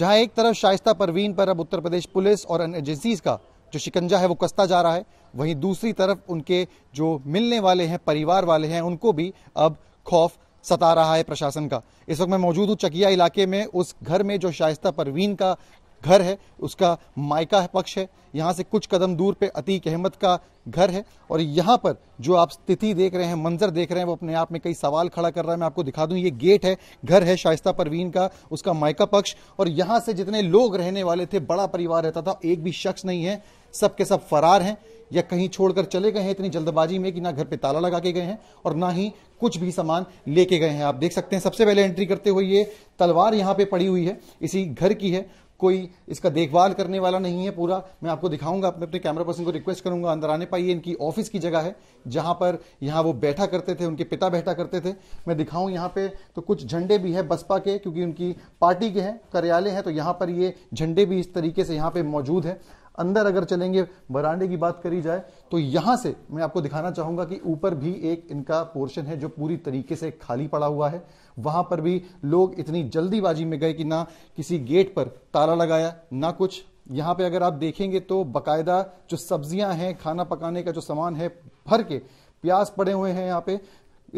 जहां एक तरफ शाइस्ता परवीन पर अब उत्तर प्रदेश पुलिस और अन्य एजेंसीज का जो शिकंजा है वो कसता जा रहा है वहीं दूसरी तरफ उनके जो मिलने वाले हैं परिवार वाले हैं उनको भी अब खौफ सता रहा है प्रशासन का इस वक्त मैं मौजूद हूँ चकिया इलाके में उस घर में जो शाइस्ता परवीन का घर है उसका मायका पक्ष है यहाँ से कुछ कदम दूर पे अतीक अहमद का घर है और यहाँ पर जो आप स्थिति देख रहे हैं मंजर देख रहे हैं वो अपने आप में कई सवाल खड़ा कर रहा है मैं आपको दिखा दूं ये गेट है घर है शाइस्ता परवीन का उसका मायका पक्ष और यहाँ से जितने लोग रहने वाले थे बड़ा परिवार रहता था एक भी शख्स नहीं है सब के सब फरार हैं या कहीं छोड़कर चले गए हैं इतनी जल्दबाजी में कि ना घर पे ताला लगा के गए हैं और ना ही कुछ भी सामान लेके गए हैं आप देख सकते हैं सबसे पहले एंट्री करते हुए ये तलवार यहाँ पे पड़ी हुई है इसी घर की है कोई इसका देखभाल करने वाला नहीं है पूरा मैं आपको दिखाऊंगा अपने अपने कैमरा पर्सन को रिक्वेस्ट करूंगा अंदर आने पाइए इनकी ऑफिस की जगह है जहां पर यहाँ वो बैठा करते थे उनके पिता बैठा करते थे मैं दिखाऊं यहाँ पे तो कुछ झंडे भी है बसपा के क्योंकि उनकी पार्टी के हैं कार्यालय है तो यहाँ पर ये झंडे भी इस तरीके से यहाँ पे मौजूद है अंदर अगर चलेंगे बरांडे की बात करी जाए तो यहां से मैं आपको दिखाना चाहूंगा कि ऊपर भी एक इनका पोर्शन है जो पूरी तरीके से खाली पड़ा हुआ है वहां पर भी लोग इतनी जल्दीबाजी में गए कि ना किसी गेट पर ताला लगाया ना कुछ यहां पे अगर आप देखेंगे तो बाकायदा जो सब्जियां हैं खाना पकाने का जो सामान है भर के प्याज पड़े हुए हैं यहाँ पे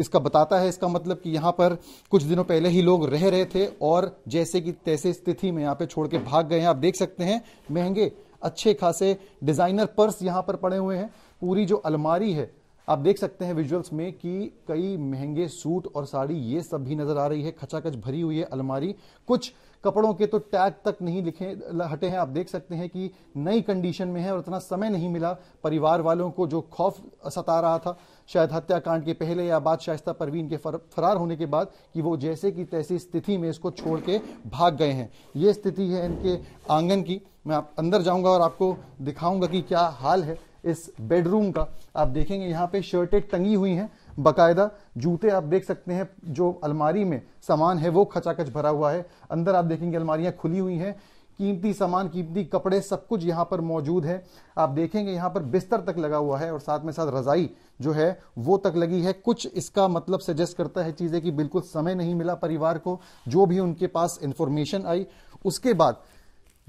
इसका बताता है इसका मतलब कि यहाँ पर कुछ दिनों पहले ही लोग रह रहे थे और जैसे कि तैसे स्थिति में यहाँ पे छोड़ के भाग गए हैं आप देख सकते हैं महंगे अच्छे खासे डिज़ाइनर पर्स यहाँ पर पड़े हुए हैं पूरी जो अलमारी है आप देख सकते हैं विजुअल्स में कि कई महंगे सूट और साड़ी ये सब भी नजर आ रही है खचाखच भरी हुई है अलमारी कुछ कपड़ों के तो टैग तक नहीं लिखे हटे हैं आप देख सकते हैं कि नई कंडीशन में है और इतना समय नहीं मिला परिवार वालों को जो खौफ सता रहा था शायद हत्याकांड के पहले या बाद शायस्ता परवीन के फर, फरार होने के बाद कि वो जैसे कि तैसी स्थिति में इसको छोड़ के भाग गए हैं ये स्थिति है इनके आंगन की मैं आप अंदर जाऊंगा और आपको दिखाऊंगा कि क्या हाल है इस बेडरूम का आप देखेंगे यहाँ पे शर्टें टंगी हुई हैं बकायदा जूते आप देख सकते हैं जो अलमारी में सामान है वो खचाखच भरा हुआ है अंदर आप देखेंगे अलमारियाँ खुली हुई हैं कीमती सामान कीमती कपड़े सब कुछ यहाँ पर मौजूद है आप देखेंगे यहाँ पर बिस्तर तक लगा हुआ है और साथ में साथ रजाई जो है वो तक लगी है कुछ इसका मतलब सजेस्ट करता है चीज़ें कि बिल्कुल समय नहीं मिला परिवार को जो भी उनके पास इंफॉर्मेशन आई उसके बाद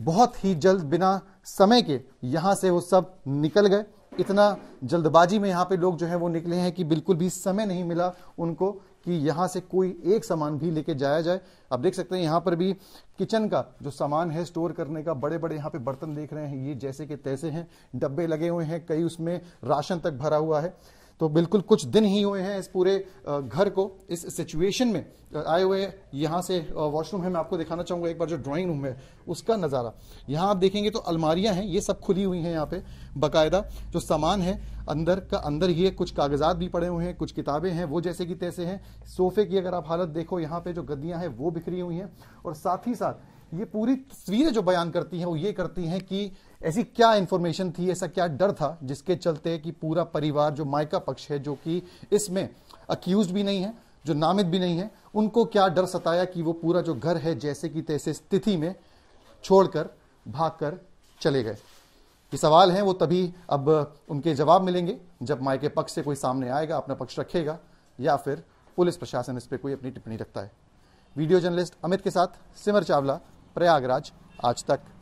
बहुत ही जल्द बिना समय के यहाँ से वो सब निकल गए इतना जल्दबाजी में यहाँ पे लोग जो है वो निकले हैं कि बिल्कुल भी समय नहीं मिला उनको कि यहाँ से कोई एक सामान भी लेके जाया जाए आप देख सकते हैं यहाँ पर भी किचन का जो सामान है स्टोर करने का बड़े बड़े यहाँ पे बर्तन देख रहे हैं ये जैसे के तैसे हैं डब्बे लगे हुए हैं कई उसमें राशन तक भरा हुआ है तो बिल्कुल कुछ दिन ही हुए हैं इस पूरे घर को इस सिचुएशन में आए हुए यहाँ से वॉशरूम है मैं आपको दिखाना चाहूँगा एक बार जो ड्राइंग रूम है उसका नज़ारा यहाँ आप देखेंगे तो अलमारियाँ हैं ये सब खुली हुई हैं यहाँ पे बाकायदा जो सामान है अंदर का अंदर ये कुछ कागजात भी पड़े हुए हैं कुछ किताबें हैं वो जैसे कि तैसे हैं सोफे की अगर आप हालत देखो यहाँ पे जो गद्दियाँ हैं वो बिखरी हुई हैं और साथ ही साथ ये पूरी तस्वीरें जो बयान करती हैं वो ये करती हैं कि ऐसी क्या इंफॉर्मेशन थी ऐसा क्या डर था जिसके चलते कि पूरा परिवार जो मायका पक्ष है जो कि इसमें अक्यूज भी नहीं है जो नामित भी नहीं है उनको क्या डर सताया कि वो पूरा जो घर है जैसे कि तैसे स्थिति में छोड़कर भागकर चले गए ये सवाल हैं वो तभी अब उनके जवाब मिलेंगे जब मायके पक्ष से कोई सामने आएगा अपना पक्ष रखेगा या फिर पुलिस प्रशासन इस पर कोई अपनी टिप्पणी रखता है वीडियो जर्नलिस्ट अमित के साथ सिमर चावला प्रयागराज आज तक